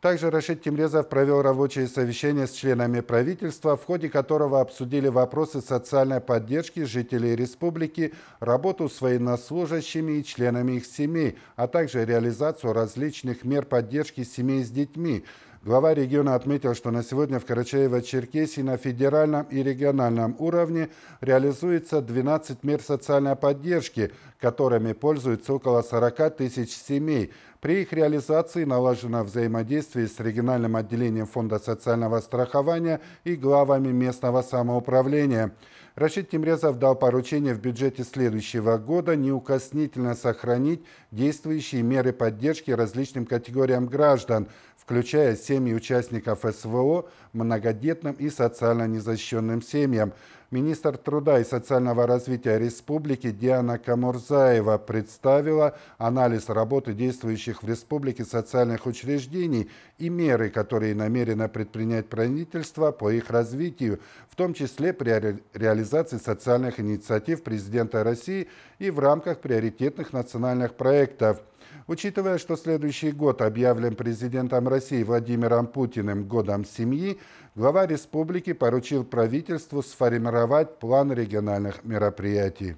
Также Рашид Тимрезов провел рабочее совещание с членами правительства, в ходе которого обсудили вопросы социальной поддержки жителей республики, работу с военнослужащими и членами их семей, а также реализацию различных мер поддержки семей с детьми. Глава региона отметил, что на сегодня в Карачаево-Черкесии на федеральном и региональном уровне реализуется 12 мер социальной поддержки, которыми пользуются около 40 тысяч семей. При их реализации налажено взаимодействие с региональным отделением Фонда социального страхования и главами местного самоуправления. Рашид Тимрезов дал поручение в бюджете следующего года неукоснительно сохранить действующие меры поддержки различным категориям граждан, включая семьи участников СВО, многодетным и социально незащищенным семьям. Министр труда и социального развития республики Диана Камурзаева представила анализ работы действующих в республике социальных учреждений и меры, которые намерено предпринять правительство по их развитию, в том числе при реализации социальных инициатив президента России и в рамках приоритетных национальных проектов – Учитывая, что следующий год объявлен президентом России Владимиром Путиным годом семьи, глава республики поручил правительству сформировать план региональных мероприятий.